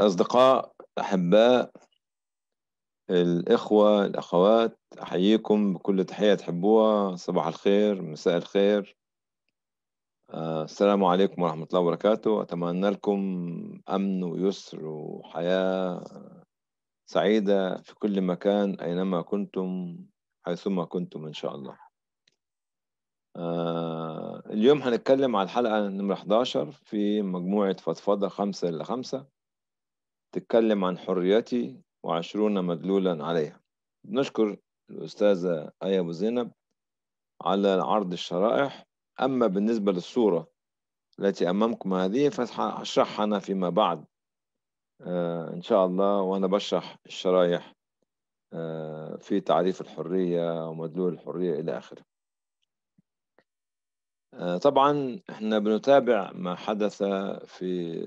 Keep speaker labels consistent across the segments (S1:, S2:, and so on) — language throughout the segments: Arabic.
S1: الأصدقاء الأحباء الإخوة الأخوات أحييكم بكل تحية تحبوها صباح الخير مساء الخير آه، السلام عليكم ورحمة الله وبركاته أتمنى لكم أمن ويسر وحياة سعيدة في كل مكان أينما كنتم حيثما كنتم إن شاء الله آه، اليوم هنتكلم على الحلقة نمرة 11 في مجموعة فضفضة خمسة إلى خمسة تتكلم عن حريتي وعشرون مدلولا عليها نشكر الأستاذة آية أبو زينب على عرض الشرائح أما بالنسبة للصورة التي أمامكم هذه فأشرحها أنا فيما بعد آه إن شاء الله وأنا بشرح الشرائح آه في تعريف الحرية ومدلول الحرية إلى آخره آه، طبعا احنا بنتابع ما حدث في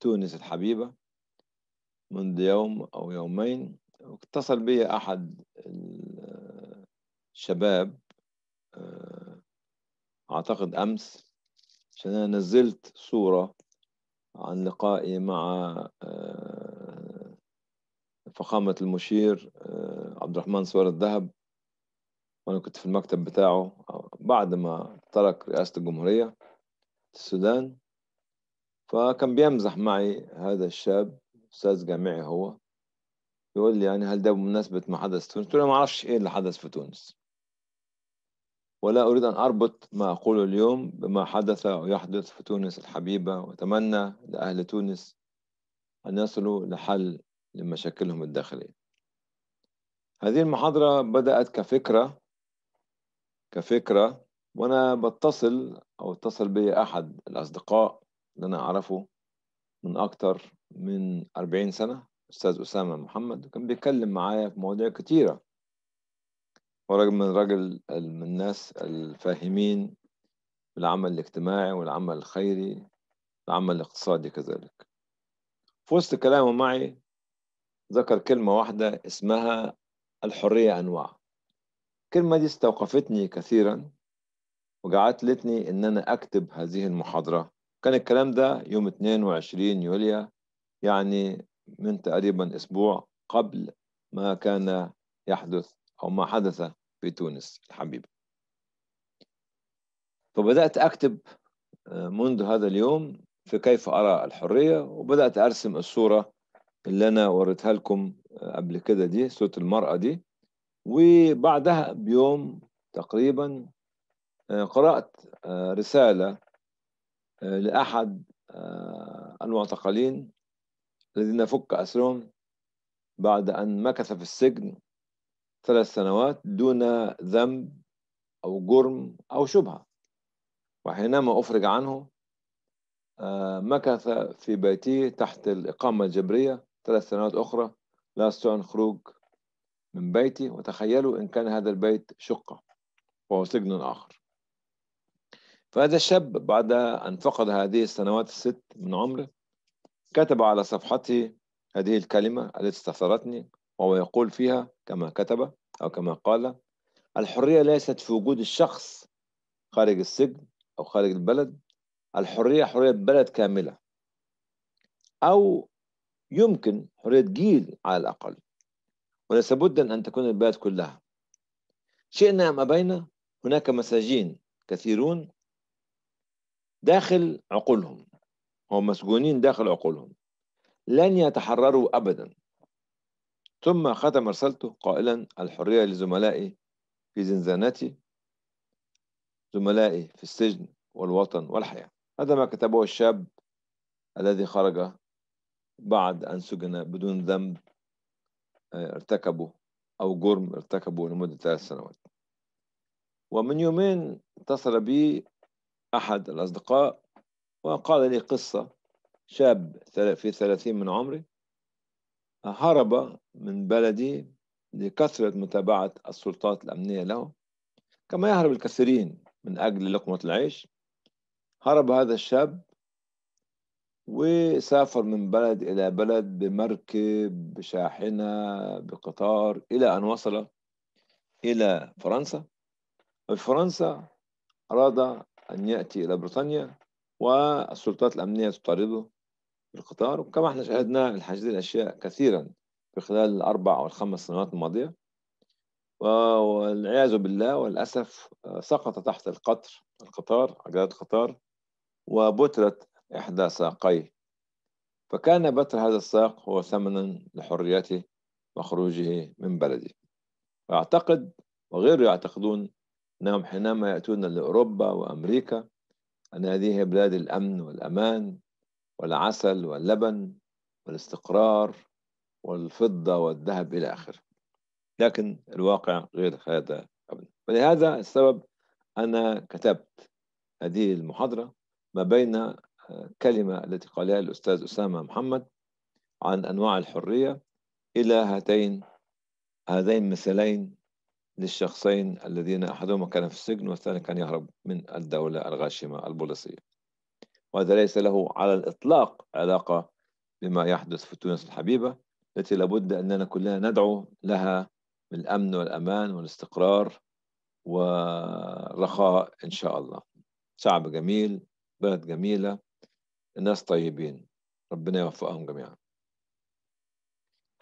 S1: تونس الحبيبة منذ يوم أو يومين اتصل بي أحد الشباب آه، أعتقد أمس عشان أنا نزلت صورة عن لقائي مع آه، فخامة المشير آه، عبد الرحمن سوار الذهب وأنا كنت في المكتب بتاعه بعد ما ترك رئاسة الجمهورية السودان فكان بيمزح معي هذا الشاب استاذ جامعي هو يقول لي يعني هل ده بمناسبه ما حدث في تونس؟ قلت له ما اعرفش ايه اللي حدث في تونس ولا اريد ان اربط ما اقوله اليوم بما حدث ويحدث في تونس الحبيبه واتمنى لاهل تونس ان يصلوا لحل لمشاكلهم الداخليه هذه المحاضرة بدأت كفكرة كفكرة وأنا بتصل أو اتصل بي أحد الأصدقاء اللي أنا أعرفه من أكتر من 40 سنة أستاذ أسامة محمد وكان بيتكلم معايا في مواضيع كتيرة ورغم من رجل من الناس الفاهمين بالعمل الاجتماعي والعمل الخيري العمل الاقتصادي كذلك في وسط كلامه معي ذكر كلمة واحدة اسمها الحرية أنواع الكلمة دي استوقفتني كثيرا وجعلتني إن أنا أكتب هذه المحاضرة كان الكلام ده يوم 22 يوليو يعني من تقريبا أسبوع قبل ما كان يحدث أو ما حدث في تونس الحبيب فبدأت أكتب آه، منذ هذا اليوم في كيف أرى الحرية وبدأت أرسم الصورة اللي أنا وريتها لكم آه، قبل كده دي صورة المرأة دي وبعدها بيوم تقريبا آه، قرأت رسالة آه، لأحد آه، المعتقلين الذين فك أسرهم بعد أن مكث في السجن ثلاث سنوات دون ذنب أو جرم أو شبهة وحينما أفرج عنه آه، مكث في بيته تحت الإقامة الجبرية ثلاث سنوات أخرى لا أستطيع الخروج من بيتي وتخيلوا إن كان هذا البيت شقة وهو سجن آخر فهذا الشاب بعد أن فقد هذه السنوات الست من عمره كتب على صفحته هذه الكلمة التي استثارتني وهو يقول فيها كما كتب أو كما قال الحرية ليست في وجود الشخص خارج السجن أو خارج البلد الحرية حرية بلد كاملة أو يمكن حرية جيل على الأقل وليس بد أن تكون البلد كلها شئنا أم أبينا هناك مساجين كثيرون داخل عقولهم هم مسجونين داخل عقولهم لن يتحرروا أبدا ثم ختم رسالته قائلا الحرية لزملائي في زنزانتي زملائي في السجن والوطن والحياة هذا ما كتبه الشاب الذي خرج بعد أن سجن بدون ذنب آه، ارتكبه أو جرم ارتكبه لمدة ثلاث سنوات ومن يومين اتصل بي أحد الأصدقاء وقال لي قصة شاب في ثلاثين من عمري هرب من بلدي لكثرة متابعة السلطات الأمنية له كما يهرب الكثيرين من أجل لقمة العيش هرب هذا الشاب وسافر من بلد إلى بلد بمركب بشاحنة بقطار إلى أن وصل إلى فرنسا وفي فرنسا أراد أن يأتي إلى بريطانيا والسلطات الأمنية تطارده بالقطار وكما احنا شاهدنا الحشد الأشياء كثيرا في خلال الأربع أو الخمس سنوات الماضية والعياذ بالله وللأسف آه، سقط تحت القطر القطار عجلات القطار وبترت إحدى ساقيه فكان بتر هذا الساق هو ثمنا لحريته وخروجه من بلده واعتقد وغيره يعتقدون أنهم حينما يأتون لأوروبا وأمريكا أن هذه هي بلاد الأمن والأمان والعسل واللبن والاستقرار والفضة والذهب إلى آخره لكن الواقع غير هذا أبدا ولهذا السبب أنا كتبت هذه المحاضرة ما بين آه، كلمة التي قالها الأستاذ أسامة محمد عن أنواع الحرية إلى هاتين هذين مثلين للشخصين الذين أحدهما كان في السجن والثاني كان يهرب من الدولة الغاشمة البوليسية وهذا ليس له على الإطلاق علاقة بما يحدث في تونس الحبيبة التي لابد أننا كلنا ندعو لها بالأمن والأمان والاستقرار والرخاء إن شاء الله شعب جميل بلد جميلة الناس طيبين ربنا يوفقهم جميعا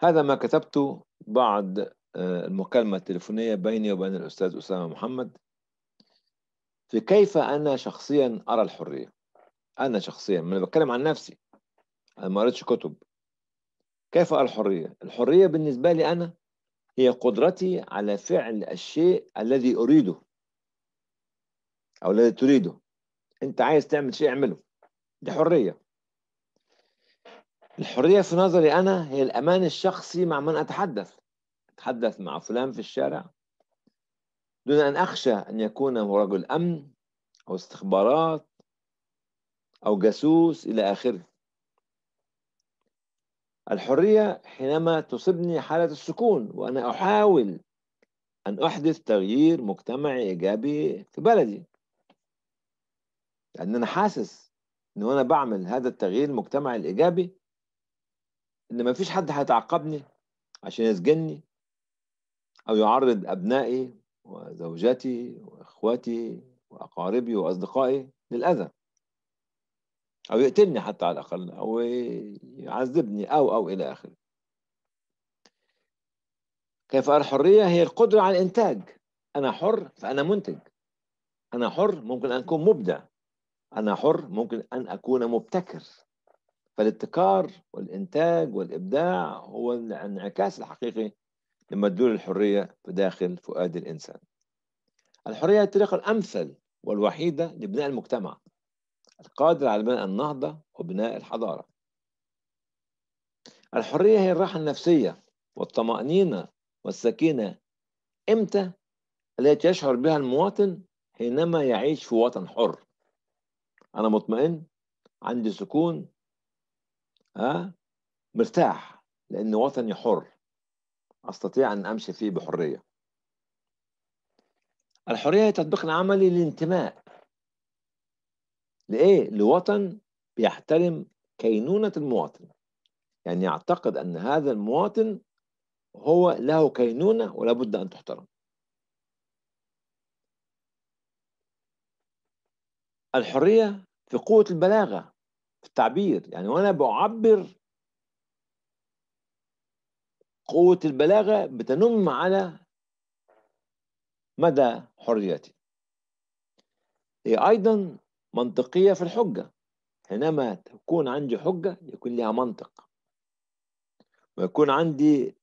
S1: هذا ما كتبته بعد آه، المكالمة التليفونية بيني وبين الأستاذ أسامة محمد في كيف أنا شخصيا أرى الحرية أنا شخصيا أنا بتكلم عن نفسي أنا ما قريتش كتب كيف أرى الحرية الحرية بالنسبة لي أنا هي قدرتي على فعل الشيء الذي أريده أو الذي تريده أنت عايز تعمل شيء اعمله دي حرية الحرية في نظري أنا هي الأمان الشخصي مع من أتحدث أتحدث مع فلان في الشارع دون أن أخشى أن يكون هو رجل أمن أو استخبارات أو جاسوس إلى آخره الحرية حينما تصيبني حالة السكون وأنا أحاول أن أحدث تغيير مجتمعي إيجابي في بلدي لأن أنا حاسس إن وأنا بعمل هذا التغيير المجتمعي الإيجابي إن مفيش حد هيتعاقبني عشان يسجنني أو يعرض أبنائي وزوجتي وإخواتي وأقاربي وأصدقائي للأذى أو يقتلني حتى على الأقل أو يعذبني أو أو إلى آخره كيف الحرية هي القدرة على الإنتاج أنا حر فأنا منتج أنا حر ممكن أن أكون مبدع أنا حر ممكن أن أكون مبتكر فالابتكار والإنتاج والإبداع هو الانعكاس الحقيقي لما تدور الحرية في داخل فؤاد الإنسان الحرية هي الطريقة الأمثل والوحيدة لبناء المجتمع القادر على بناء النهضة وبناء الحضارة الحرية هي الراحة النفسية والطمأنينة والسكينة إمتى التي يشعر بها المواطن حينما يعيش في وطن حر أنا مطمئن عندي سكون ها آه، مرتاح لأن وطني حر أستطيع أن أمشي فيه بحرية الحرية هي تطبيق عملي للانتماء لإيه؟ لوطن بيحترم كينونة المواطن يعني يعتقد أن هذا المواطن هو له كينونة ولا بد أن تحترم الحرية في قوة البلاغة في التعبير يعني وأنا بعبر قوة البلاغة بتنم على مدى حريتي هي أيضا منطقية في الحجة حينما تكون عندي حجة يكون لها منطق ويكون عندي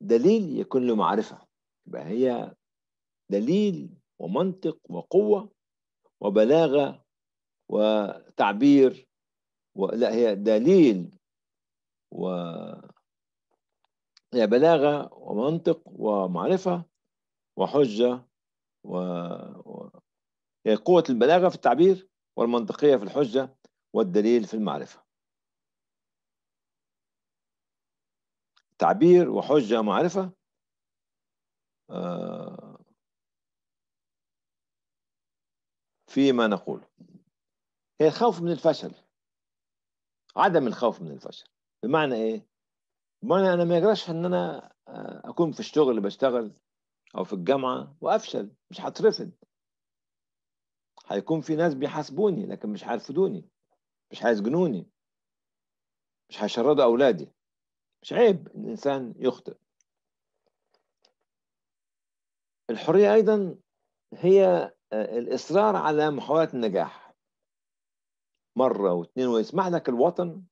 S1: دليل يكون له معرفة يبقى هي دليل ومنطق وقوة وبلاغة وتعبير و... لا هي دليل و هي بلاغة ومنطق ومعرفة وحجة و... و... هي قوة البلاغة في التعبير والمنطقية في الحجة والدليل في المعرفة تعبير وحجة ومعرفة آه، فيما نقول هي الخوف من الفشل عدم الخوف من الفشل بمعنى ايه ما انا ما يجراش ان انا آه، اكون في الشغل اللي بشتغل او في الجامعه وافشل مش هترفض هيكون في ناس بيحاسبوني لكن مش هيرفضوني مش هيسجنوني مش هيشردوا اولادي مش عيب ان الانسان يخطئ الحريه ايضا هي آه، الاصرار على محاوله النجاح مره واثنين ويسمح لك الوطن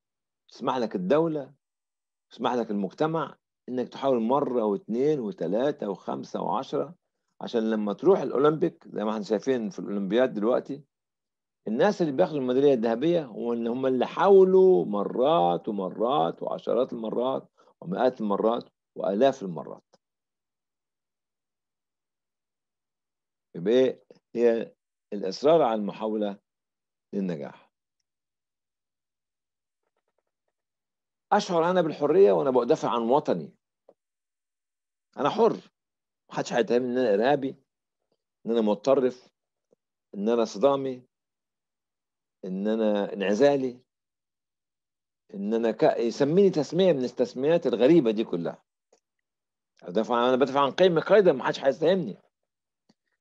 S1: تسمح لك الدوله يسمح لك المجتمع انك تحاول مره واثنين وثلاثه وخمسه وعشره عشان لما تروح الاولمبيك زي ما احنا شايفين في الاولمبياد دلوقتي الناس اللي بياخدوا الميداليه الذهبيه هم اللي حاولوا مرات ومرات وعشرات المرات ومئات المرات والاف المرات يبقى إيه؟ هي الاصرار على المحاوله للنجاح اشعر انا بالحريه وانا بدافع عن وطني انا حر محدش هيتهم ان انا ارهابي ان انا متطرف ان انا صدامي ان انا انعزالي ان انا ك... يسميني تسميه من التسميات الغريبه دي كلها عن... انا بدافع عن قيمه قيدا ما حدش هيتهمني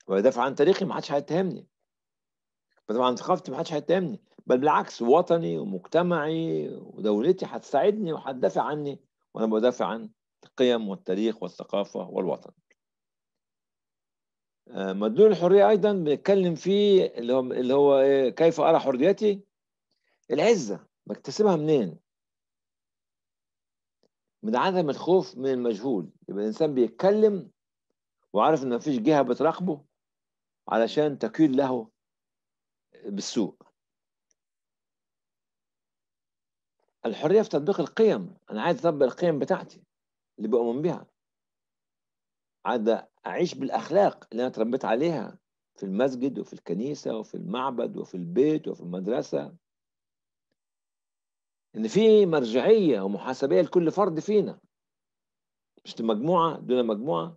S1: وادافع عن تاريخي ما حدش هيتهمني طبعا ثقافتي محدش هيتهمني بل بالعكس وطني ومجتمعي ودولتي هتساعدني وهتدافع عني وانا بدافع عن القيم والتاريخ والثقافه والوطن. آه، مدلول الحريه ايضا بنتكلم فيه اللي هو اللي هو إيه، كيف ارى حريتي؟ العزه بكتسبها منين؟ من عدم الخوف من المجهول يبقى الانسان بيتكلم وعارف ان مفيش جهه بتراقبه علشان تكيل له بالسوق الحريه في تطبيق القيم انا عايز اطبق القيم بتاعتي اللي بؤمن بها عايز اعيش بالاخلاق اللي انا اتربيت عليها في المسجد وفي الكنيسه وفي المعبد وفي البيت وفي المدرسه ان في مرجعيه ومحاسبيه لكل فرد فينا مش مجموعه دون مجموعه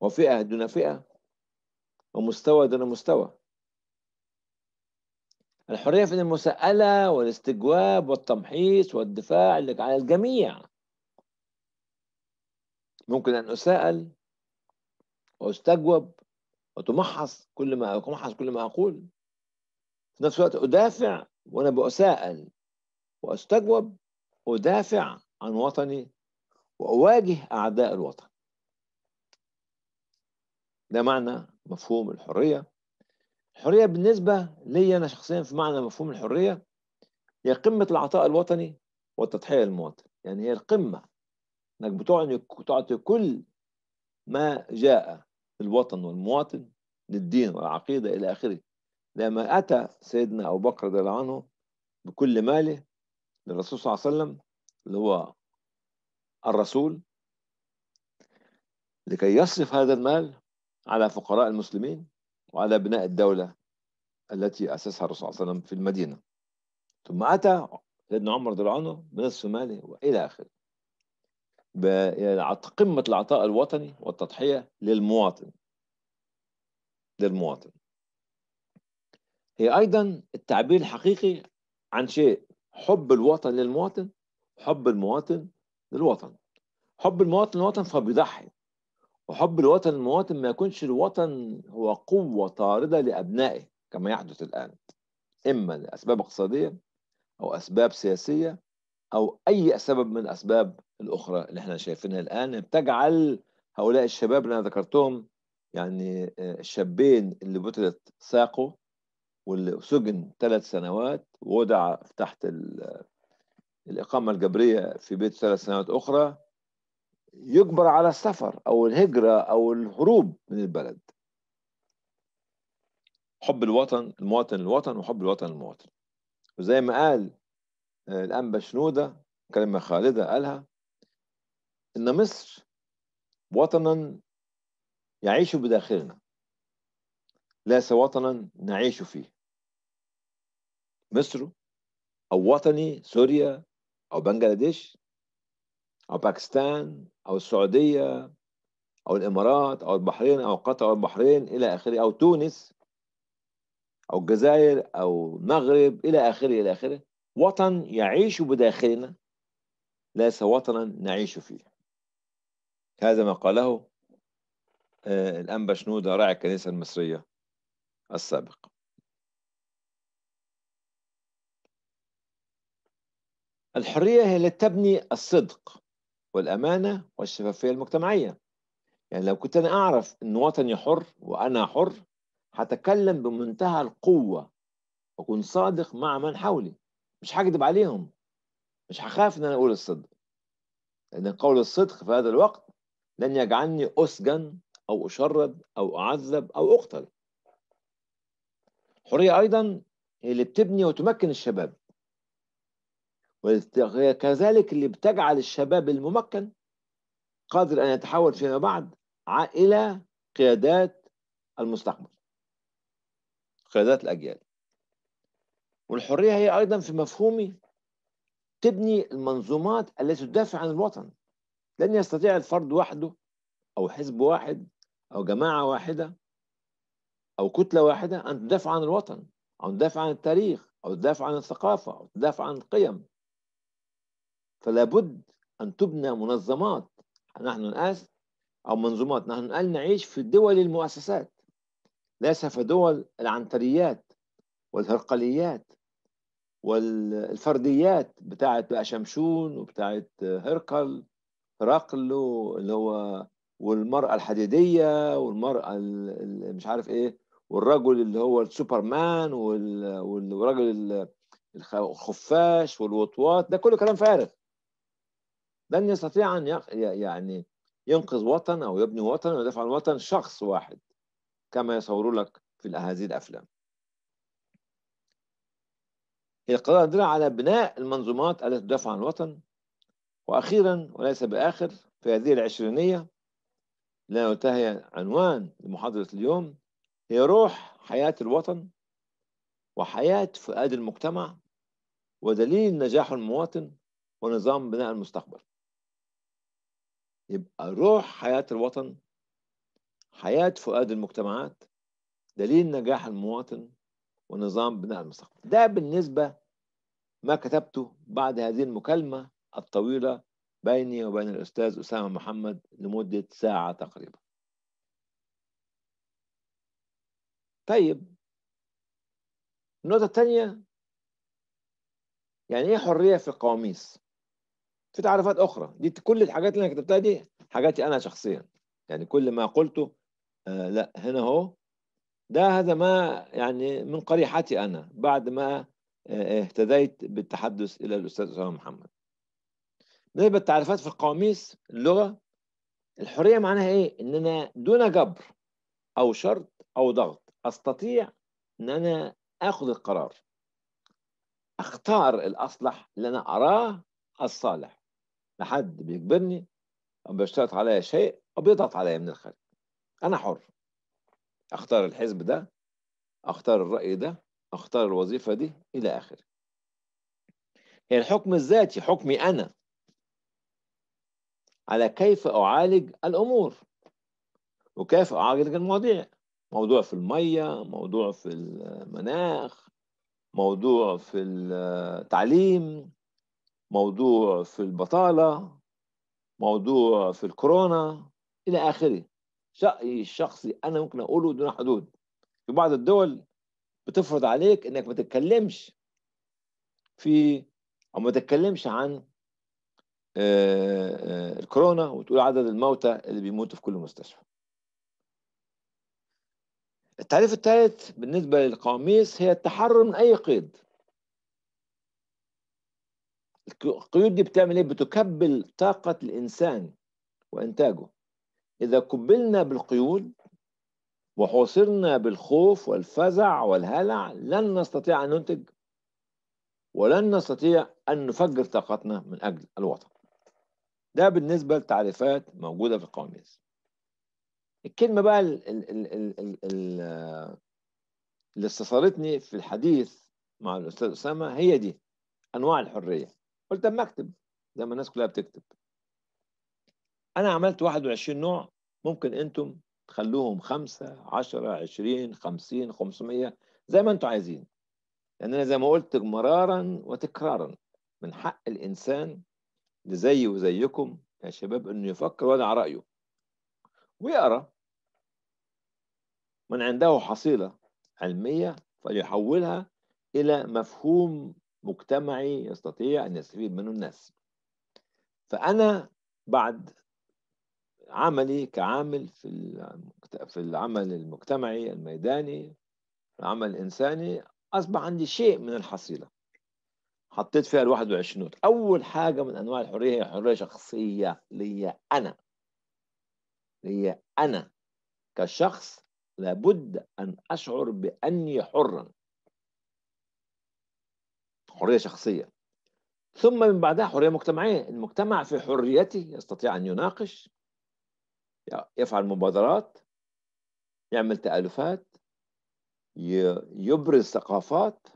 S1: وفئه دون فئه ومستوى دون مستوى الحرية في المساءلة والاستجواب والتمحيص والدفاع على الجميع ممكن أن أساءل وأستجوب وتمحص كل ما أتمحص كل ما أقول في نفس الوقت أدافع وأنا بأساءل وأستجوب أدافع عن وطني وأواجه أعداء الوطن ده معنى مفهوم الحرية الحرية بالنسبة لي أنا شخصيا في معنى مفهوم الحرية هي قمة العطاء الوطني والتضحية للمواطن يعني هي القمة أنك بتعني تعطي كل ما جاء الوطن والمواطن للدين والعقيدة إلى آخره لما أتى سيدنا أبو بكر رضي الله عنه بكل ماله للرسول صلى الله عليه وسلم اللي هو الرسول لكي يصرف هذا المال على فقراء المسلمين وعلى بناء الدولة التي أسسها الرسول صلى الله عليه وسلم في المدينة ثم أتى سيدنا عمر رضي الله عنه من الصومال وإلى آخره يعني قمة العطاء الوطني والتضحية للمواطن للمواطن هي أيضا التعبير الحقيقي عن شيء حب الوطن للمواطن حب المواطن للوطن حب المواطن للوطن فبيضحي وحب الوطن المواطن ما يكونش الوطن هو قوة طاردة لأبنائه كما يحدث الآن إما لأسباب اقتصادية أو أسباب سياسية أو أي سبب من الأسباب الأخرى اللي احنا شايفينها الآن بتجعل هؤلاء الشباب اللي أنا ذكرتهم يعني آه، الشابين اللي بتلت ساقه واللي سجن ثلاث سنوات ووضع تحت الإقامة الجبرية في بيت ثلاث سنوات أخرى يجبر على السفر او الهجره او الهروب من البلد حب الوطن المواطن الوطن وحب الوطن المواطن وزي ما قال آه، الانبا شنوده كلمه خالده قالها ان مصر وطنا يعيش بداخلنا ليس وطنا نعيش فيه مصر او وطني سوريا او بنجلاديش أو باكستان أو السعودية أو الإمارات أو البحرين أو قطر أو البحرين إلى آخره أو تونس أو الجزائر أو المغرب إلى آخره إلى آخره وطن يعيش بداخلنا ليس وطنا نعيش فيه هذا ما قاله آه، الأنبا شنودة راعي الكنيسة المصرية السابق الحرية هي التي تبني الصدق والأمانة والشفافية المجتمعية يعني لو كنت أنا أعرف أن وطني حر وأنا حر هتكلم بمنتهى القوة وأكون صادق مع من حولي مش هكذب عليهم مش هخاف أن أنا أقول الصدق لأن قول الصدق في هذا الوقت لن يجعلني أسجن أو أشرد أو أعذب أو أقتل الحرية أيضا هي اللي بتبني وتمكن الشباب وهي كذلك اللي بتجعل الشباب الممكن قادر أن يتحول فيما بعد إلى قيادات المستقبل قيادات الأجيال والحرية هي أيضا في مفهومي تبني المنظومات التي تدافع عن الوطن لن يستطيع الفرد وحده أو حزب واحد أو جماعة واحدة أو كتلة واحدة أن تدافع عن الوطن أو تدافع عن التاريخ أو تدافع عن الثقافة أو تدافع عن القيم فلا بد أن تبنى منظمات نحن الآن أو منظومات نحن الآن نعيش في دول المؤسسات ليس في دول العنتريات والهرقليات والفرديات بتاعت بقى شمشون وبتاعت هرقل هرقل اللي هو والمرأة الحديدية والمرأة مش عارف ايه والرجل اللي هو السوبرمان والرجل الخفاش والوطوات ده كله كلام فارغ لن يستطيع أن يعني ينقذ وطن أو يبني وطن ويدافع عن وطن شخص واحد كما يصوروا لك في هذه الأفلام هي القدرة على بناء المنظومات التي تدافع عن الوطن وأخيرا وليس بآخر في هذه العشرينية التي هي عنوان محاضرة اليوم هي روح حياة الوطن وحياة فؤاد المجتمع ودليل نجاح المواطن ونظام بناء المستقبل يبقى روح حياة الوطن حياة فؤاد المجتمعات دليل نجاح المواطن ونظام بناء المستقبل ده بالنسبة ما كتبته بعد هذه المكالمة الطويلة بيني وبين الأستاذ أسامة محمد لمدة ساعة تقريبا طيب النقطة الثانية يعني إيه حرية في القواميس؟ في تعريفات اخرى دي كل الحاجات اللي انا كتبتها دي حاجاتي انا شخصيا يعني كل ما قلته آه لا هنا هو ده هذا ما يعني من قريحتي انا بعد ما آه اهتديت بالتحدث الى الاستاذ اسامه محمد بالنسبه طيب، للتعريفات في القواميس اللغه الحريه معناها ايه ان انا دون جبر او شرط او ضغط استطيع ان انا اخذ القرار اختار الاصلح اللي انا اراه الصالح لحد بيجبرني أو بيشترط عليا شيء أو بيضغط عليا من الخارج أنا حر أختار الحزب ده أختار الرأي ده أختار الوظيفة دي إلى آخره هي الحكم الذاتي حكمي أنا على كيف أعالج الأمور وكيف أعالج المواضيع موضوع في المية موضوع في المناخ موضوع في التعليم موضوع في البطالة موضوع في الكورونا إلى آخره شأي الشخصي أنا ممكن أقوله دون حدود في بعض الدول بتفرض عليك إنك ما تتكلمش في أو ما تتكلمش عن آه، آه، الكورونا وتقول عدد الموتى اللي بيموتوا في كل مستشفى التعريف الثالث بالنسبة للقواميس هي التحرر من أي قيد القيود دي بتعمل ايه؟ بتكبل طاقة الإنسان وإنتاجه إذا كبلنا بالقيود وحوصرنا بالخوف والفزع والهلع لن نستطيع أن ننتج ولن نستطيع أن نفجر طاقتنا من أجل الوطن ده بالنسبة لتعريفات موجودة في القواميس الكلمة بقى اللي استثارتني في الحديث مع الأستاذ أسامة هي دي أنواع الحرية قلت اما اكتب زي ما الناس كلها بتكتب انا عملت 21 نوع ممكن انتم تخلوهم 5 10 20 50 500 زي ما انتم عايزين لان انا زي ما قلت مرارا وتكرارا من حق الانسان اللي زيي وزيكم يا شباب انه يفكر ويضع رايه ويقرا من عنده حصيله علميه فليحولها الى مفهوم مجتمعي يستطيع أن يستفيد منه الناس فأنا بعد عملي كعامل في في العمل المجتمعي الميداني العمل الإنساني أصبح عندي شيء من الحصيلة حطيت فيها الواحد 21 أول حاجة من أنواع الحرية هي حرية شخصية لي أنا لي أنا كشخص لابد أن أشعر بأني حرا حرية شخصية ثم من بعدها حرية مجتمعية المجتمع في حريته يستطيع أن يناقش يفعل مبادرات يعمل تألفات يبرز ثقافات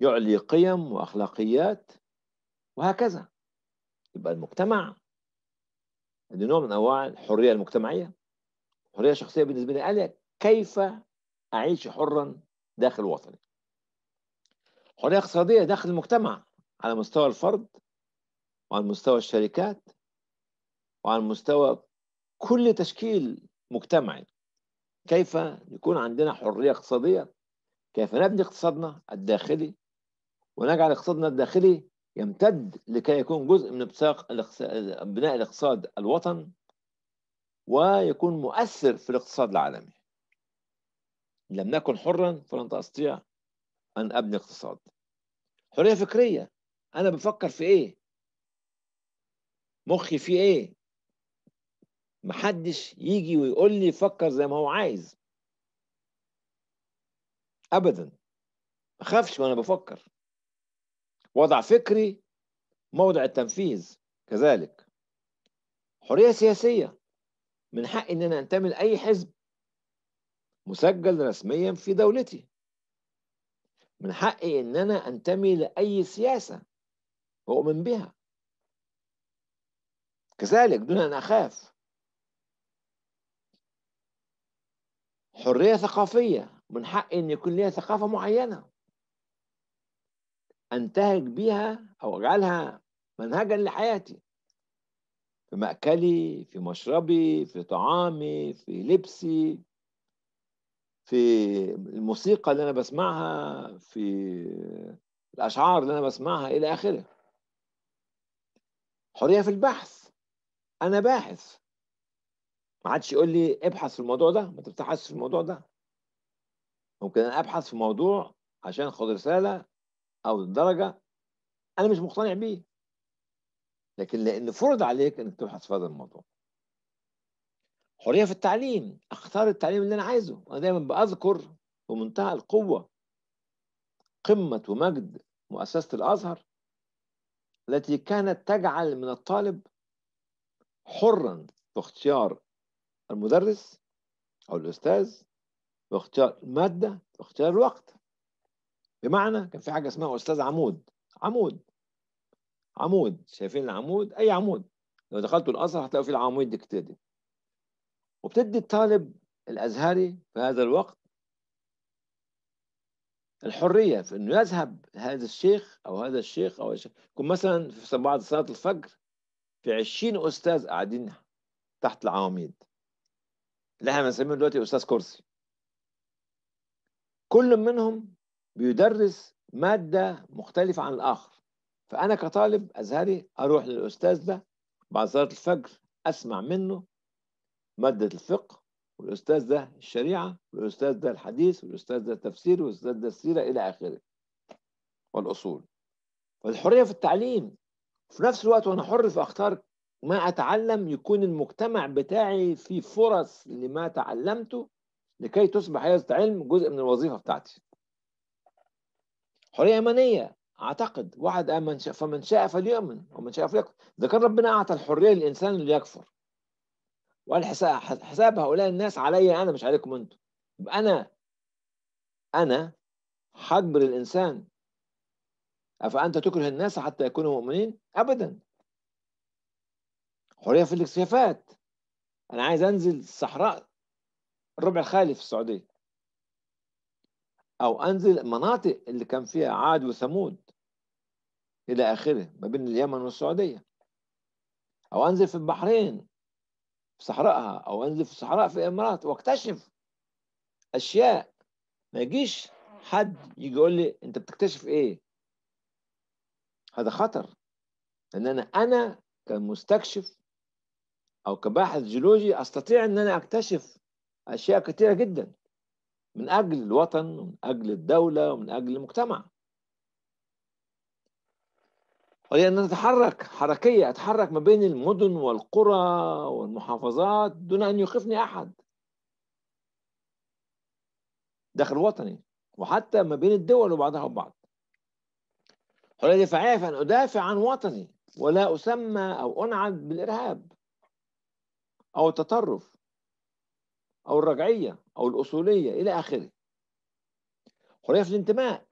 S1: يعلي قيم وأخلاقيات وهكذا يبقى المجتمع عنده نوع من أنواع الحرية المجتمعية حريه شخصيه بالنسبة لي أنا كيف أعيش حرا داخل وطني حرية اقتصادية داخل المجتمع على مستوى الفرد وعلى مستوى الشركات وعلى مستوى كل تشكيل مجتمعي كيف يكون عندنا حرية اقتصادية كيف نبني اقتصادنا الداخلي ونجعل اقتصادنا الداخلي يمتد لكي يكون جزء من بناء الاقتصاد الوطن ويكون مؤثر في الاقتصاد العالمي لم نكن حرا فلن تستطيع أن أبني اقتصاد حرية فكرية أنا بفكر في إيه مخي في إيه محدش يجي ويقول لي فكر زي ما هو عايز أبدا ما أخافش وأنا بفكر وضع فكري موضع التنفيذ كذلك حرية سياسية من حقي إن أنا أنتمي لأي حزب مسجل رسميا في دولتي من حقي ان انا انتمي لاي سياسه اؤمن بها كذلك دون ان اخاف حريه ثقافيه من حقي ان يكون لي ثقافه معينه انتهج بها او اجعلها منهجا لحياتي في مأكلي في مشربي في طعامي في لبسي في الموسيقى اللي انا بسمعها في الاشعار اللي انا بسمعها الى اخره حريه في البحث انا باحث ما عادش يقول لي ابحث في الموضوع ده ما تبحثش في الموضوع ده ممكن انا ابحث في موضوع عشان خد رساله او الدرجه انا مش مقتنع بيه لكن لان فرض عليك انك تبحث في هذا الموضوع حريه في التعليم اختار التعليم اللي انا عايزه انا دايما بذكر بمنتهى القوه قمه ومجد مؤسسه الازهر التي كانت تجعل من الطالب حرا في اختيار المدرس او الاستاذ واختيار الماده واختيار الوقت بمعنى كان في حاجه اسمها استاذ عمود عمود عمود شايفين العمود اي عمود لو دخلتوا الازهر هتلاقوا فيه العواميد دي كتير دي وبتدي الطالب الازهري في هذا الوقت الحريه في انه يذهب هذا الشيخ او هذا الشيخ او الشيخ يكون مثلا في بعد صلاه الفجر في 20 استاذ قاعدين تحت العواميد اللي احنا بنسميه دلوقتي استاذ كرسي كل منهم بيدرس ماده مختلفه عن الاخر فانا كطالب ازهري اروح للاستاذ ده بعد صلاه الفجر اسمع منه مادة الفقه والأستاذ ده الشريعة والأستاذ ده الحديث والأستاذ ده التفسير والأستاذ ده السيرة إلى آخره والأصول والحريه في التعليم في نفس الوقت وأنا حر في اختار ما أتعلم يكون المجتمع بتاعي فيه فرص لما تعلمته لكي تصبح هذا العلم جزء من الوظيفة بتاعتي حرية إيمانية أعتقد واحد آمن فمن شاء فليؤمن ومن شاء فليكفر إذا كان ربنا أعطى الحرية للإنسان ليكفر وقال حساب حساب هؤلاء الناس عليا انا مش عليكم انتم يبقى انا انا حجبر الانسان افانت تكره الناس حتى يكونوا مؤمنين ابدا حريه في الاكتشافات انا عايز انزل الصحراء الربع الخالي في السعوديه او انزل المناطق اللي كان فيها عاد وثمود الى اخره ما بين اليمن والسعوديه او انزل في البحرين في صحراءها او انزل في الصحراء في الامارات واكتشف اشياء ما يجيش حد يجي يقول لي انت بتكتشف ايه هذا خطر لان انا انا كمستكشف او كباحث جيولوجي استطيع ان انا اكتشف اشياء كثيره جدا من اجل الوطن ومن اجل الدوله ومن اجل المجتمع ولأن نتحرك حركية أتحرك ما بين المدن والقرى والمحافظات دون أن يوقفني أحد داخل وطني وحتى ما بين الدول وبعضها وبعض حرية دفاعية أن أدافع عن وطني ولا أسمى أو أنعد بالإرهاب أو التطرف أو الرجعية أو الأصولية إلى آخره حرية في الانتماء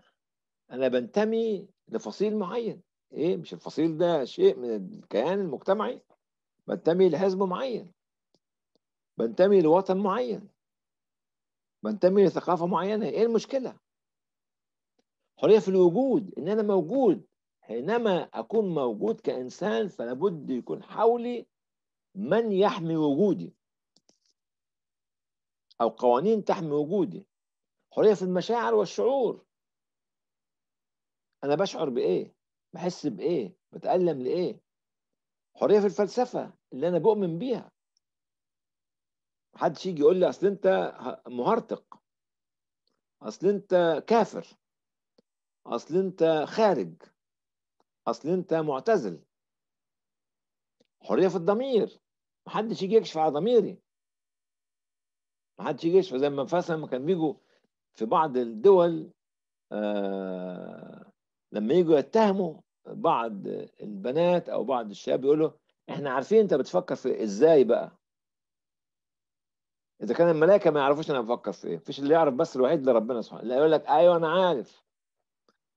S1: أنا بنتمي لفصيل معين ايه مش الفصيل ده شيء من الكيان المجتمعي بنتمي لحزب معين بنتمي لوطن معين بنتمي لثقافه معينه ايه المشكله حريه في الوجود ان انا موجود حينما اكون موجود كانسان فلابد يكون حولي من يحمي وجودي او قوانين تحمي وجودي حريه في المشاعر والشعور انا بشعر بايه بحس بايه بتالم لايه حريه في الفلسفه اللي انا بؤمن بيها محدش يجي يقول لي اصل انت مهرطق اصل انت كافر اصل انت خارج اصل انت معتزل حريه في الضمير محدش يجي يكشف على ضميري محدش يجي يكشف زي ما مثلا كان بيجوا في بعض الدول آه لما يجوا يتهموا بعض البنات او بعض الشباب يقولوا احنا عارفين انت بتفكر في ازاي بقى اذا كان الملائكه ما يعرفوش انا بفكر في ايه مفيش اللي يعرف بس الوحيد اللي ربنا سبحانه لا يقول لك ايوه انا عارف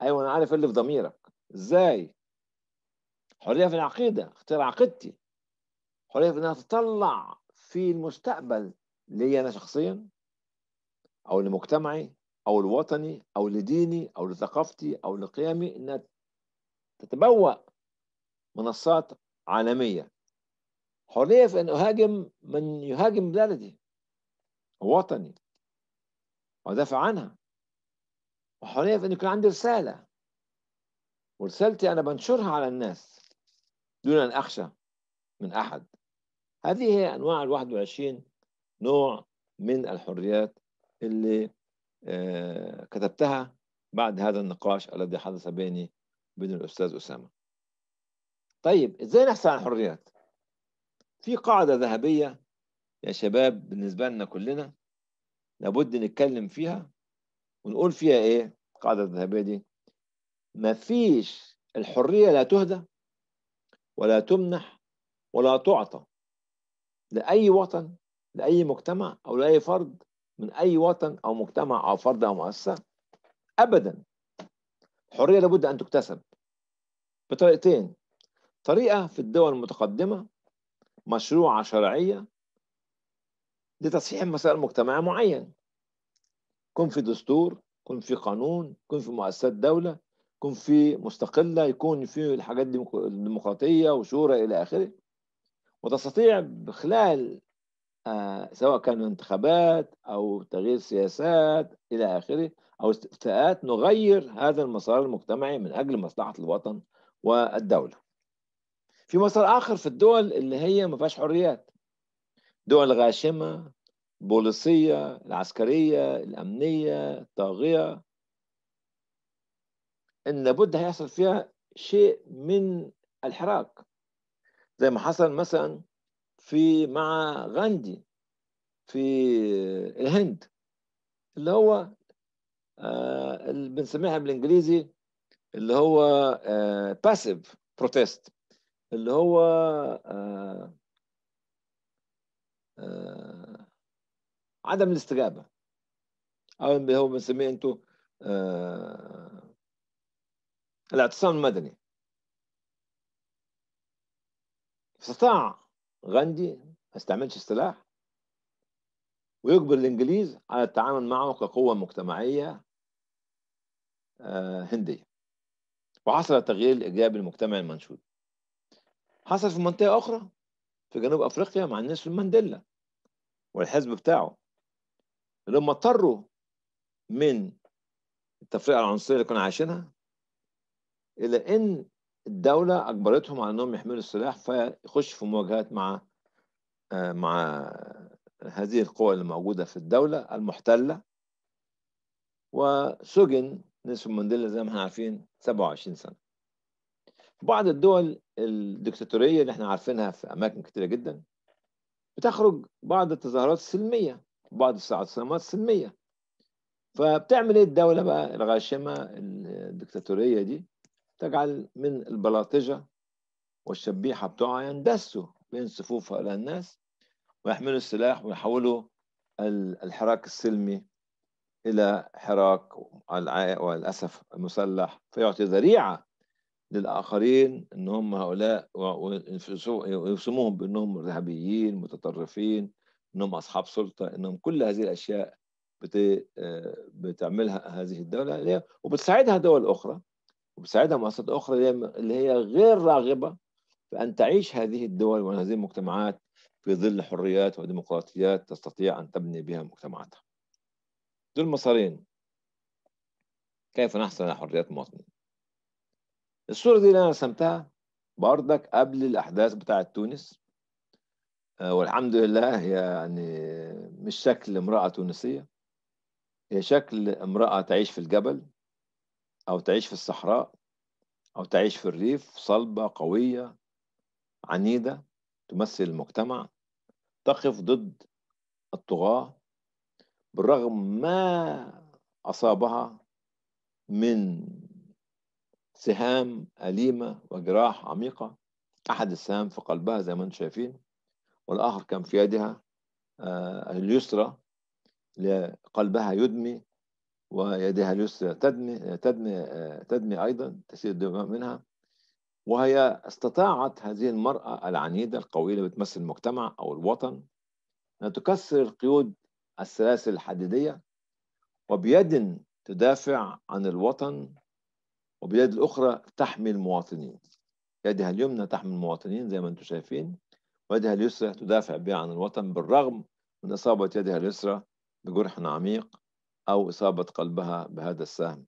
S1: ايوه انا عارف إيه اللي في ضميرك ازاي حريه في العقيده اختيار عقيدتي حريه في انها اتطلع في المستقبل ليا انا شخصيا او لمجتمعي او لوطني او لديني او لثقافتي او لقيمي انها تتبوأ منصات عالميه حريه في ان اهاجم من يهاجم بلدي وطني وادافع عنها وحريه في ان يكون عندي رساله ورسالتي انا بنشرها على الناس دون ان اخشى من احد هذه هي انواع ال 21 نوع من الحريات اللي آه، كتبتها بعد هذا النقاش الذي حدث بيني وبين الأستاذ أسامة طيب إزاي نحصل على الحريات في قاعدة ذهبية يا شباب بالنسبة لنا كلنا لابد نتكلم فيها ونقول فيها إيه القاعدة الذهبية دي مفيش الحرية لا تهدى ولا تمنح ولا تعطى لأي وطن لأي مجتمع أو لأي فرد من أي وطن أو مجتمع أو فرد أو مؤسسة أبدا الحرية لابد أن تكتسب بطريقتين طريقة في الدول المتقدمة مشروعة شرعية لتصحيح مسائل مجتمع معين يكون في دستور يكون في قانون يكون في مؤسسات دولة يكون في مستقلة يكون في الحاجات الديمقراطية وشورى إلى آخره وتستطيع خلال آه، سواء كان انتخابات أو تغيير سياسات إلى آخره أو استفتاءات نغير هذا المسار المجتمعي من أجل مصلحة الوطن والدولة في مسار آخر في الدول اللي هي ما فيهاش حريات دول غاشمة بوليسية العسكرية الأمنية الطاغية إن لابد هيحصل فيها شيء من الحراك زي ما حصل مثلا في مع غاندي في الهند اللي هو آه، اللي بنسميها بالانجليزي اللي هو باسيف آه، بروتست اللي هو آه، عدم الاستجابه او اللي هو بنسميه انتوا الاعتصام المدني استطاع غاندي ما استعملش السلاح ويجبر الانجليز على التعامل معه كقوه مجتمعيه آه، هنديه وحصل التغيير الايجابي للمجتمع المنشود حصل في منطقه اخرى في جنوب افريقيا مع في مانديلا والحزب بتاعه لما اضطروا من التفرقه العنصريه اللي كانوا عايشينها الى ان الدولة أجبرتهم على أنهم يحملوا السلاح فيخش في مواجهات مع آه، مع هذه القوى اللي موجودة في الدولة المحتلة وسجن نيلسون مانديلا زي ما احنا عارفين 27 سنة بعض الدول الدكتاتورية اللي احنا عارفينها في أماكن كتيرة جدا بتخرج بعض التظاهرات السلمية بعض الصدمات السلمية فبتعمل ايه الدولة بقى الغاشمة الدكتاتورية دي تجعل من البلاطجة والشبيحة بتوعها يندسوا بين صفوفها إلى الناس ويحملوا السلاح ويحولوا الحراك السلمي إلى حراك وللأسف مسلح فيعطي ذريعة للآخرين أن هم هؤلاء ويسموهم بأنهم إرهابيين متطرفين أنهم أصحاب سلطة أنهم كل هذه الأشياء آه، بتعملها هذه الدولة وبتساعدها دول أخرى وبتساعدها مؤسسات أخرى اللي هي غير راغبة في أن تعيش هذه الدول وهذه المجتمعات في ظل حريات وديمقراطيات تستطيع أن تبني بها مجتمعاتها دول مسارين كيف نحصل على حريات المواطنين الصورة دي اللي أنا رسمتها بردك قبل الأحداث بتاعة تونس آه، والحمد لله هي يعني مش شكل امرأة تونسية هي شكل امرأة تعيش في الجبل أو تعيش في الصحراء أو تعيش في الريف صلبة قوية عنيدة تمثل المجتمع تقف ضد الطغاة بالرغم ما أصابها من سهام أليمة وجراح عميقة أحد السهام في قلبها زي ما أنتم شايفين والآخر كان في يدها آه، اليسرى لقلبها يدمي ويدها اليسرى تدمي تدمي تدمي ايضا تسير الدماء منها وهي استطاعت هذه المراه العنيده القويه اللي بتمثل المجتمع او الوطن ان تكسر القيود السلاسل الحديديه وبيد تدافع عن الوطن وبيد الاخرى تحمي المواطنين يدها اليمنى تحمي المواطنين زي ما انتم شايفين ويدها اليسرى تدافع بها عن الوطن بالرغم من اصابه يدها اليسرى بجرح عميق أو إصابة قلبها بهذا السهم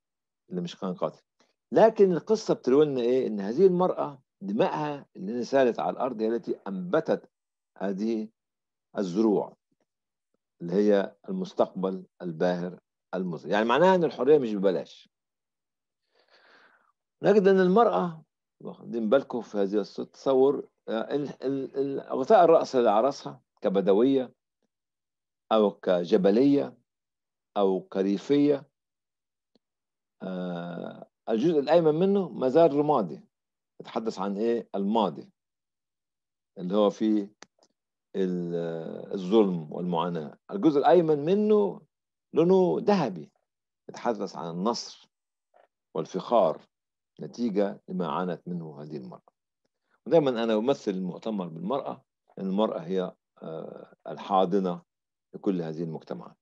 S1: اللي مش كان قاتل لكن القصة بتروي لنا إيه إن هذه المرأة دمائها اللي نسالت على الأرض هي التي أنبتت هذه الزروع اللي هي المستقبل الباهر المزري يعني معناها أن الحرية مش ببلاش نجد أن المرأة واخدين بالكم في هذه التصور تصور آه، غطاء الرأس على رأسها كبدوية أو كجبلية أو كريفية آه، الجزء الأيمن منه مازال رمادي يتحدث عن إيه الماضي اللي هو فيه الظلم والمعاناة الجزء الأيمن منه لونه ذهبي يتحدث عن النصر والفخار نتيجة لما عانت منه هذه المرأة ودائما أنا أمثل المؤتمر بالمرأة لأن المرأة هي آه، الحاضنة لكل هذه المجتمعات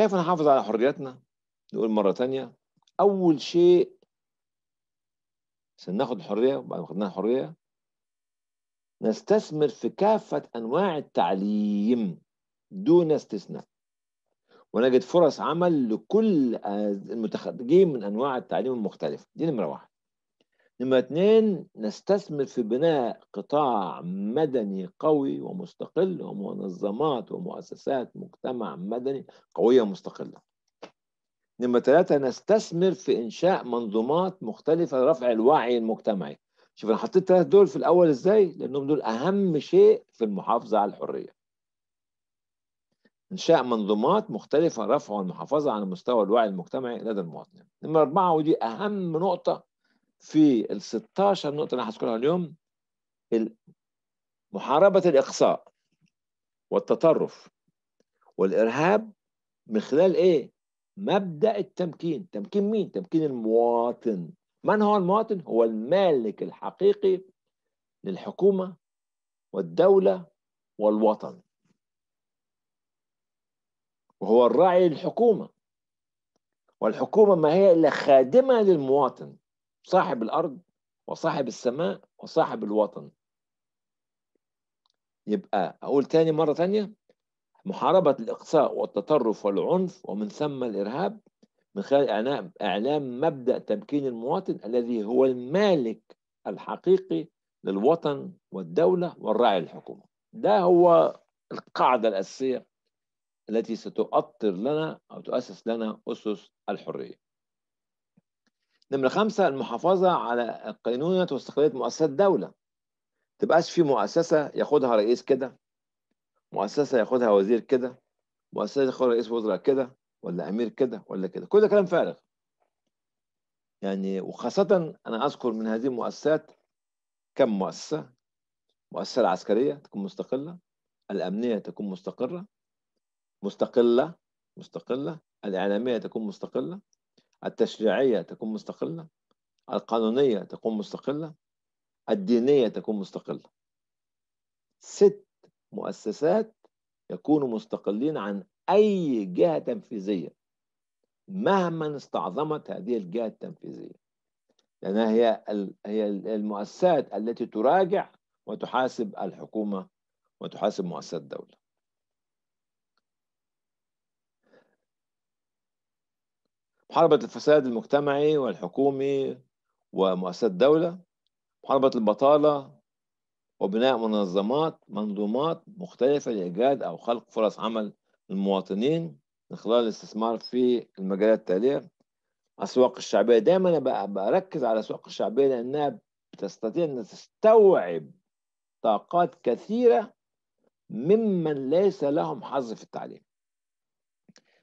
S1: كيف نحافظ على حريتنا؟ نقول مرة تانية أول شيء عشان ناخد الحرية وبعد ما خدناها الحرية نستثمر في كافة أنواع التعليم دون استثناء ونجد فرص عمل لكل المتخرجين من أنواع التعليم المختلفة دي نمرة واحد نمرة اثنين نستثمر في بناء قطاع مدني قوي ومستقل ومنظمات ومؤسسات مجتمع مدني قوية ومستقلة نمرة ثلاثة نستثمر في إنشاء منظومات مختلفة لرفع الوعي المجتمعي شوف أنا حطيت ثلاث دول في الأول إزاي لأنهم دول أهم شيء في المحافظة على الحرية إنشاء منظومات مختلفة رفع والمحافظة على مستوى الوعي المجتمعي لدى المواطنين نمرة أربعة ودي أهم نقطة في ال 16 نقطه اللي هذكرها اليوم محاربه الاقصاء والتطرف والارهاب من خلال ايه؟ مبدا التمكين، تمكين مين؟ تمكين المواطن. من هو المواطن؟ هو المالك الحقيقي للحكومه والدوله والوطن. وهو الراعي للحكومه. والحكومه ما هي الا خادمه للمواطن. صاحب الارض وصاحب السماء وصاحب الوطن يبقى اقول تاني مره تانيه محاربه الاقصاء والتطرف والعنف ومن ثم الارهاب من خلال اعلام مبدا تمكين المواطن الذي هو المالك الحقيقي للوطن والدوله والراعي الحكومه ده هو القاعده الاساسيه التي ستؤطر لنا او تؤسس لنا اسس الحريه نمرة خمسة المحافظة على القانونية واستقلالية مؤسسات الدولة تبقاش في مؤسسة ياخدها رئيس كده مؤسسة ياخدها وزير كده مؤسسة ياخدها رئيس وزراء كده ولا أمير كده ولا كده كل ده كلام فارغ يعني وخاصة أنا أذكر من هذه المؤسسات كم مؤسسة المؤسسة العسكرية تكون مستقلة الأمنية تكون مستقرة مستقلة مستقلة الإعلامية تكون مستقلة التشريعية تكون مستقلة القانونية تكون مستقلة الدينية تكون مستقلة ست مؤسسات يكونوا مستقلين عن أي جهة تنفيذية مهما استعظمت هذه الجهة التنفيذية لأنها هي هي المؤسسات التي تراجع وتحاسب الحكومة وتحاسب مؤسسات الدولة محاربة الفساد المجتمعي والحكومي ومؤسسات الدولة محاربة البطالة وبناء منظمات منظومات مختلفة لإيجاد أو خلق فرص عمل للمواطنين من خلال الاستثمار في المجالات التالية الأسواق الشعبية دايما بركز على الأسواق الشعبية لأنها بتستطيع أن تستوعب طاقات كثيرة ممن ليس لهم حظ في التعليم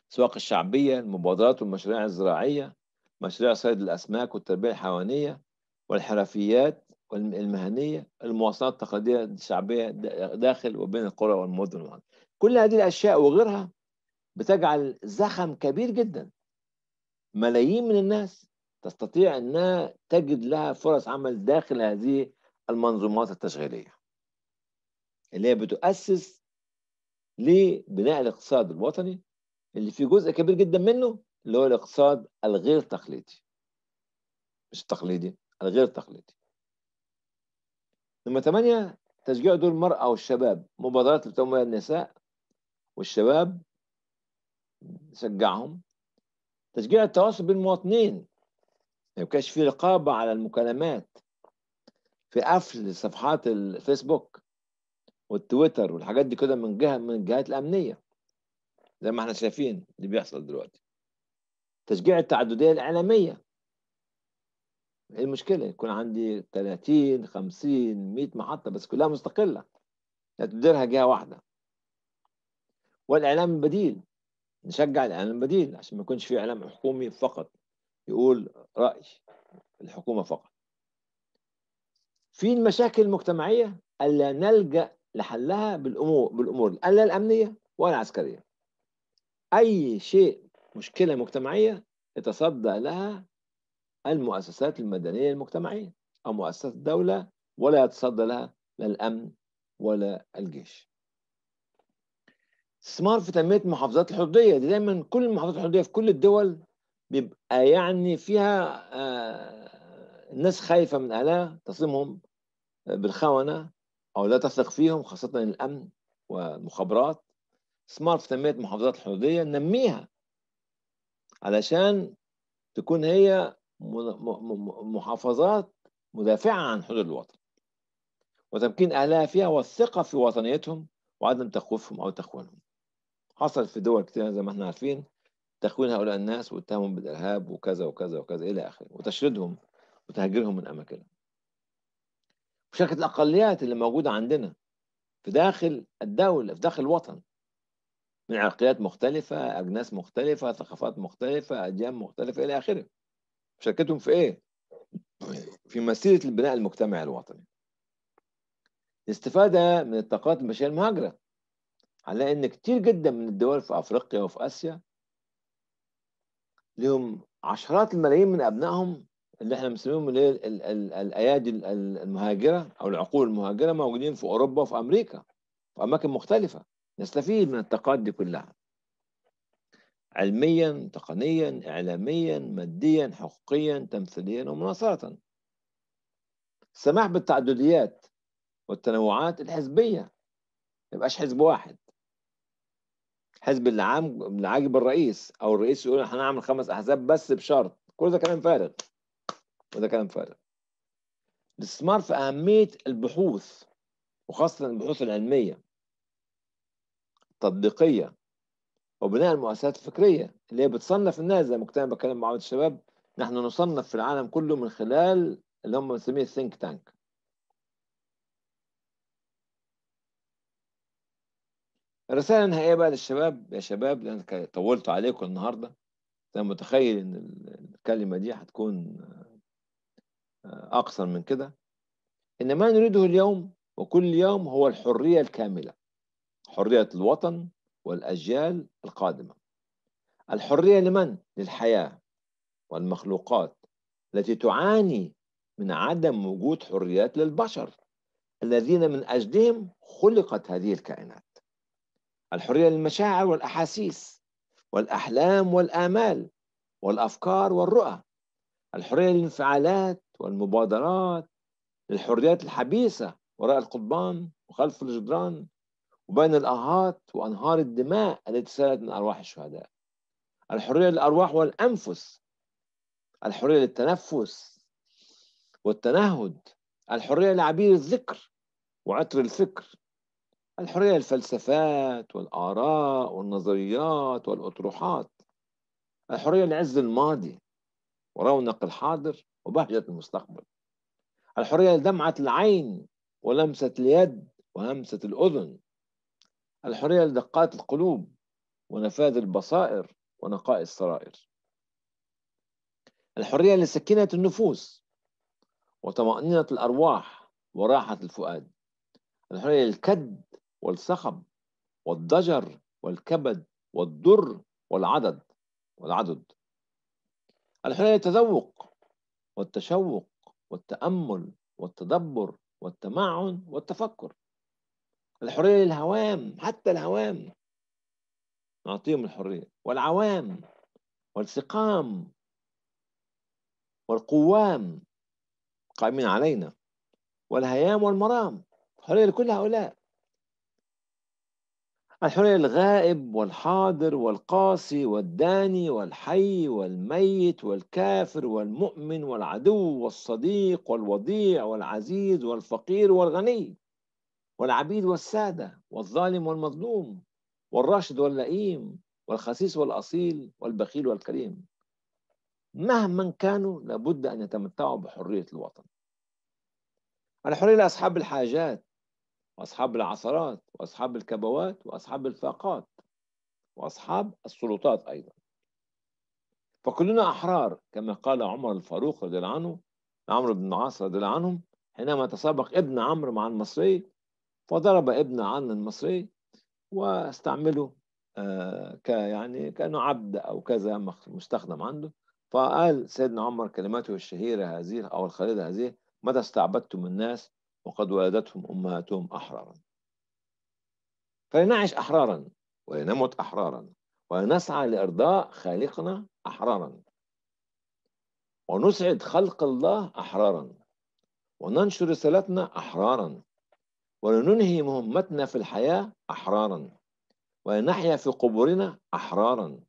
S1: السواق الشعبية المبادرات والمشاريع الزراعية مشاريع صيد الأسماك والتربية الحيوانية والحرفيات المهنية المواصلات التقليدية الشعبية داخل وبين القرى والمدن والمعنى. كل هذه الأشياء وغيرها بتجعل زخم كبير جدا ملايين من الناس تستطيع أنها تجد لها فرص عمل داخل هذه المنظومات التشغيلية اللي هي بتؤسس لبناء الاقتصاد الوطني اللي في جزء كبير جدا منه اللي هو الاقتصاد الغير تقليدي مش التقليدي الغير تقليدي نمرة ثمانية تشجيع دور المرأة والشباب مبادرات لتنمية النساء والشباب نشجعهم تشجيع التواصل بين المواطنين ما يبقاش في رقابة على المكالمات في قفل صفحات الفيسبوك والتويتر والحاجات دي كده من جهة من الجهات الأمنية زي ما احنا شايفين اللي بيحصل دلوقتي تشجيع التعدديه الاعلاميه ايه المشكله يكون عندي 30 50 100 محطه بس كلها مستقله لا تديرها جهه واحده والاعلام البديل نشجع الاعلام البديل عشان ما يكونش في اعلام حكومي فقط يقول راي الحكومه فقط في المشاكل المجتمعيه الا نلجا لحلها بالامور بالامور الا الامنيه ولا العسكريه أي شيء مشكلة مجتمعية يتصدى لها المؤسسات المدنية المجتمعية أو مؤسسات الدولة ولا يتصدى لها لا الأمن ولا الجيش استثمار في تنمية المحافظات الحدودية دي دايما كل المحافظات الحدودية في كل الدول بيبقى يعني فيها آه، الناس خايفة من أهلها تصمهم بالخونة أو لا تثق فيهم خاصة الأمن والمخابرات سمارت في تنمية المحافظات الحدودية نميها علشان تكون هي محافظات مدافعة عن حدود الوطن وتمكين أهلها فيها والثقة في وطنيتهم وعدم تخويفهم أو تخوينهم حصل في دول كتير زي ما احنا عارفين تخوين هؤلاء الناس واتهمهم بالإرهاب وكذا وكذا وكذا إلى آخره وتشريدهم وتهجرهم من أماكنهم وشركة الأقليات اللي موجودة عندنا في داخل الدولة في داخل الوطن من عرقيات مختلفة أجناس مختلفة ثقافات مختلفة أديان مختلفة إلى آخره شاركتهم في إيه؟ في مسيرة البناء المجتمعي الوطني الاستفادة من الطاقات البشرية المهاجرة على إن كتير جدا من الدول في أفريقيا وفي آسيا لهم عشرات الملايين من أبنائهم اللي احنا بنسميهم الايادي المهاجره او العقول المهاجره موجودين في اوروبا وفي امريكا في اماكن مختلفه نستفيد من الطاقات دي كلها علميا تقنيا إعلاميا ماديا حقوقيا تمثيليا ومناصرة السماح بالتعدديات والتنوعات الحزبية ما يبقاش حزب واحد حزب اللي اللي عاجب الرئيس او الرئيس يقول احنا هنعمل خمس احزاب بس بشرط كل ده كلام فارغ وده كلام فارغ الاستثمار في اهميه البحوث وخاصه البحوث العلميه تطبيقيه وبناء المؤسسات الفكريه اللي هي بتصنف الناس زي ما كنت بتكلم مع الشباب نحن نصنف في العالم كله من خلال اللي هم بنسميه الثينك تانك الرسالة النهائية بقى للشباب يا شباب لأن طولت عليكم النهاردة أنا متخيل إن الكلمة دي هتكون آه، أقصر من كده إن ما نريده اليوم وكل يوم هو الحرية الكاملة حرية الوطن والأجيال القادمة الحرية لمن؟ للحياة والمخلوقات التي تعاني من عدم وجود حريات للبشر الذين من أجلهم خلقت هذه الكائنات الحرية للمشاعر والأحاسيس والأحلام والآمال والأفكار والرؤى الحرية للانفعالات والمبادرات الحريات الحبيسة وراء القضبان وخلف الجدران وبين الآهات وأنهار الدماء التي سالت من أرواح الشهداء الحرية للأرواح والأنفس الحرية للتنفس والتنهد الحرية لعبير الذكر وعطر الفكر الحرية للفلسفات والآراء والنظريات والأطروحات الحرية لعز الماضي ورونق الحاضر وبهجة المستقبل الحرية لدمعة العين ولمسة اليد وهمسة الأذن الحرية لدقات القلوب ونفاذ البصائر ونقاء السرائر الحرية لسكينة النفوس وطمأنينة الأرواح وراحة الفؤاد الحرية للكد والصخب والضجر والكبد والدر والعدد والعدد الحرية للتذوق والتشوق والتأمل والتدبر والتمعن والتفكر الحرية للهوام حتى الهوام نعطيهم الحرية والعوام والسقام والقوام قائمين علينا والهيام والمرام حرية لكل هؤلاء الحرية الغائب والحاضر والقاسي والداني والحي والميت والكافر والمؤمن والعدو والصديق والوضيع والعزيز والفقير والغني والعبيد والسادة والظالم والمظلوم والراشد واللئيم والخسيس والأصيل والبخيل والكريم مهما كانوا لابد أن يتمتعوا بحرية الوطن الحرية لأصحاب الحاجات وأصحاب العثرات وأصحاب الكبوات وأصحاب الفاقات وأصحاب السلطات أيضا فكلنا أحرار كما قال عمر الفاروق رضي الله عنه عمرو بن العاص رضي الله عنهم حينما تسابق ابن عمرو مع المصري فضرب ابن عن المصري واستعمله آه، ك يعني كانه عبد او كذا مستخدم عنده فقال سيدنا عمر كلماته الشهيره هذه او الخالده هذه متى استعبدتم الناس وقد ولدتهم امهاتهم احرارا فلنعش احرارا ولنموت احرارا ولنسعى لارضاء خالقنا احرارا ونسعد خلق الله احرارا وننشر رسالتنا احرارا ولننهي مهمتنا في الحياة أحرارا ولنحيا في قبورنا أحرارا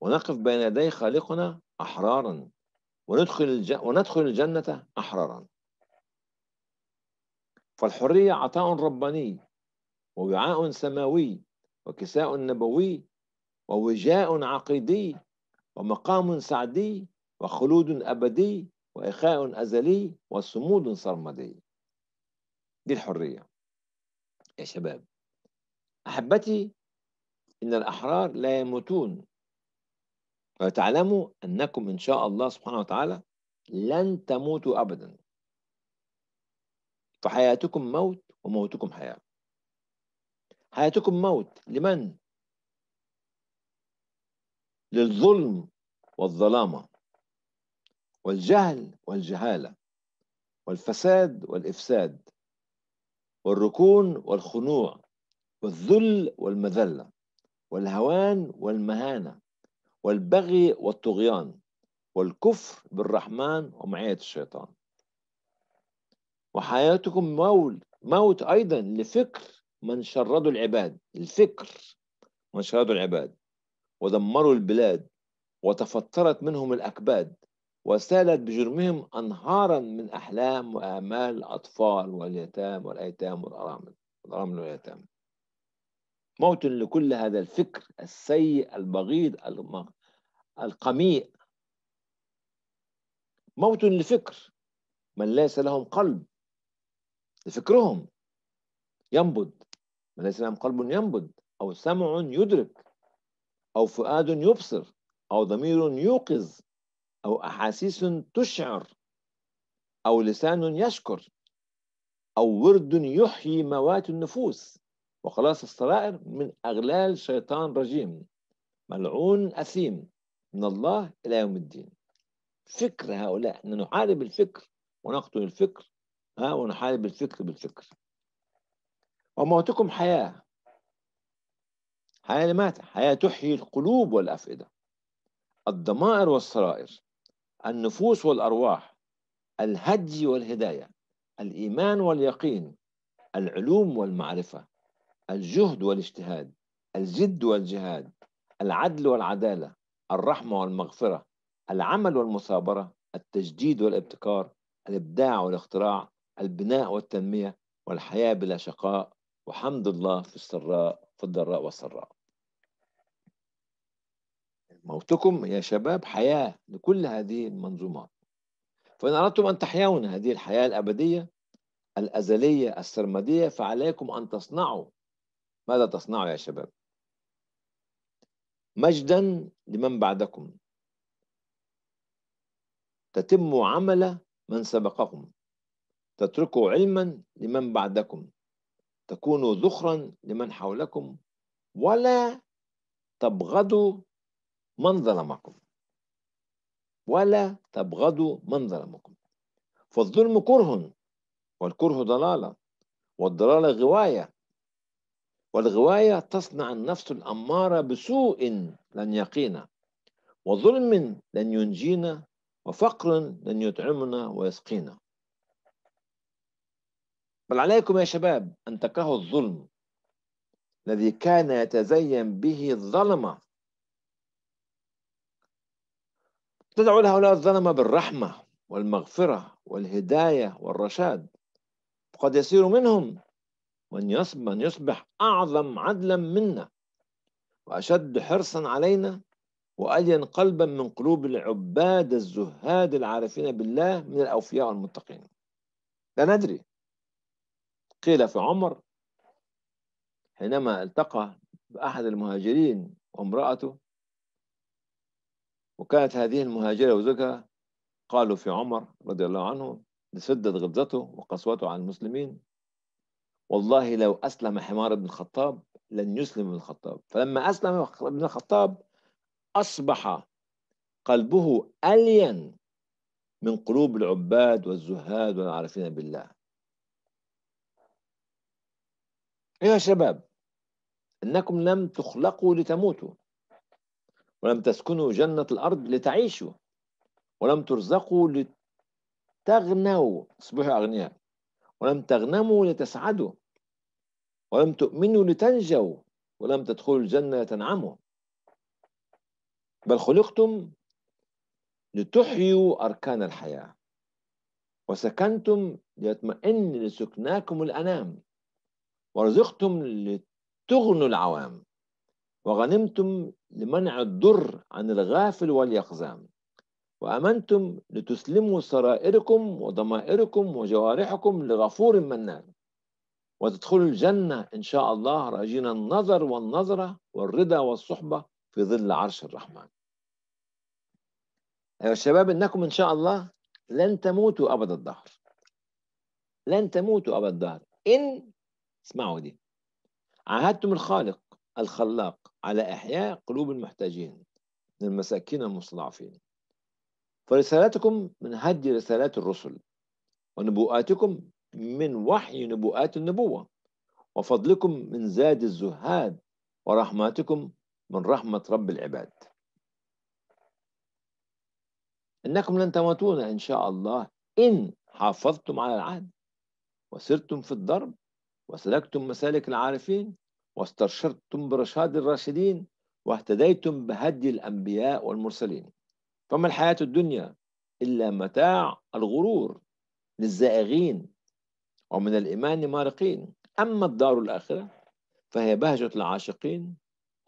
S1: ونقف بين يدي خالقنا أحرارا وندخل, الج... وندخل الجنة أحرارا فالحرية عطاء رباني ووعاء سماوي وكساء نبوي ووجاء عقيدي ومقام سعدي وخلود أبدي وإخاء أزلي وصمود سرمدي دي الحرية يا شباب أحبتي إن الأحرار لا يموتون وتعلموا أنكم إن شاء الله سبحانه وتعالى لن تموتوا أبدا فحياتكم موت وموتكم حياة حياتكم موت لمن؟ للظلم والظلامة والجهل والجهالة والفساد والإفساد والركون والخنوع والذل والمذلة والهوان والمهانة والبغي والطغيان والكفر بالرحمن ومعية الشيطان وحياتكم مول موت أيضا لفكر من شردوا العباد الفكر من شردوا العباد ودمروا البلاد وتفطرت منهم الأكباد وسالت بجرمهم أنهارا من أحلام وآمال الأطفال واليتام والأيتام والأرامل والارامل واليتام موت لكل هذا الفكر السيء البغيض القميء موت لفكر من ليس لهم قلب لفكرهم ينبض من ليس لهم قلب ينبض أو سمع يدرك أو فؤاد يبصر أو ضمير يوقظ أو أحاسيس تشعر أو لسان يشكر أو ورد يحيي موات النفوس وخلاص السرائر من أغلال شيطان رجيم ملعون أثيم من الله إلى يوم الدين فكر هؤلاء أن نحارب الفكر ونقتل الفكر ها ونحارب الفكر بالفكر وموتكم حياة حياة لماذا؟ حياة تحيي القلوب والأفئدة الضمائر والسرائر النفوس والأرواح الهدي والهداية الإيمان واليقين العلوم والمعرفة الجهد والاجتهاد الجد والجهاد العدل والعدالة الرحمة والمغفرة العمل والمثابرة التجديد والابتكار الإبداع والاختراع البناء والتنمية والحياة بلا شقاء وحمد الله في السراء في الضراء والسراء موتكم يا شباب حياة لكل هذه المنظومات فإن أردتم أن تحيون هذه الحياة الأبدية الأزلية السرمدية فعليكم أن تصنعوا ماذا تصنعوا يا شباب مجدا لمن بعدكم تتموا عمل من سبقكم تتركوا علما لمن بعدكم تكونوا ذخرا لمن حولكم ولا تبغضوا من ظلمكم ولا تبغضوا من ظلمكم فالظلم كره والكره ضلالة والضلالة غواية والغواية تصنع النفس الأمارة بسوء لن يقينا وظلم لن ينجينا وفقر لن يطعمنا ويسقينا بل عليكم يا شباب أن تكرهوا الظلم الذي كان يتزين به الظلمة تدعو لهؤلاء الظلمة بالرحمة والمغفرة والهداية والرشاد قد يصير منهم من يصبح أعظم عدلا منا وأشد حرصا علينا وألين قلبا من قلوب العباد الزهاد العارفين بالله من الأوفياء والمتقين لا ندري قيل في عمر حينما التقى بأحد المهاجرين وامرأته وكانت هذه المهاجرة وزوجها قالوا في عمر رضي الله عنه سدت غبزته وقسوته عن المسلمين والله لو أسلم حمار بن الخطاب لن يسلم ابن الخطاب فلما أسلم بن الخطاب أصبح قلبه ألين من قلوب العباد والزهاد والعارفين بالله يا شباب إنكم لم تخلقوا لتموتوا ولم تسكنوا جنة الأرض لتعيشوا ولم ترزقوا لتغنوا تصبحوا أغنياء ولم تغنموا لتسعدوا ولم تؤمنوا لتنجوا ولم تدخلوا الجنة لتنعموا بل خلقتم لتحيوا أركان الحياة وسكنتم ليطمئن لسكناكم الأنام ورزقتم لتغنوا العوام وغنمتم لمنع الضر عن الغافل واليقظان وأمنتم لتسلموا سرائركم وضمائركم وجوارحكم لغفور منان وتدخلوا الجنة إن شاء الله راجين النظر والنظرة والرضا والصحبة في ظل عرش الرحمن أيها الشباب إنكم إن شاء الله لن تموتوا أبد الدهر لن تموتوا أبد الدهر إن اسمعوا دي عاهدتم الخالق الخلاق على إحياء قلوب المحتاجين من المساكين المستضعفين فرسالتكم من هدي رسالات الرسل ونبوءاتكم من وحي نبوءات النبوة وفضلكم من زاد الزهاد ورحماتكم من رحمة رب العباد إنكم لن تموتون إن شاء الله إن حافظتم على العهد وسرتم في الضرب وسلكتم مسالك العارفين واسترشدتم برشاد الراشدين واهتديتم بهدي الأنبياء والمرسلين فما الحياة الدنيا إلا متاع الغرور للزائغين ومن الإيمان مارقين أما الدار الآخرة فهي بهجة العاشقين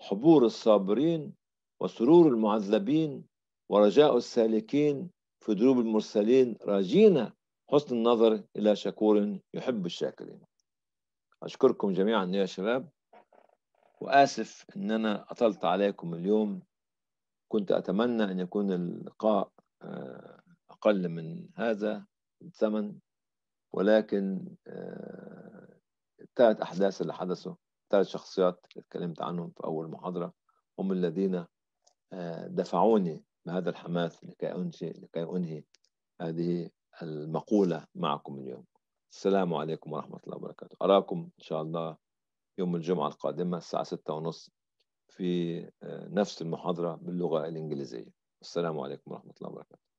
S1: حبور الصابرين وسرور المعذبين ورجاء السالكين في دروب المرسلين راجين حسن النظر إلى شكور يحب الشاكرين أشكركم جميعا يا شباب وآسف إن أنا أطلت عليكم اليوم كنت أتمنى أن يكون اللقاء آه، أقل من هذا الثمن ولكن الثلاث آه، أحداث اللي حدثوا الثلاث شخصيات اللي اتكلمت عنهم في أول محاضرة هم الذين آه، دفعوني بهذا الحماس لكي أنهي لكي أنهي هذه المقولة معكم اليوم السلام عليكم ورحمة الله وبركاته أراكم إن شاء الله يوم الجمعة القادمة الساعة ستة ونص في آه، نفس المحاضرة باللغة الإنجليزية السلام عليكم ورحمة الله وبركاته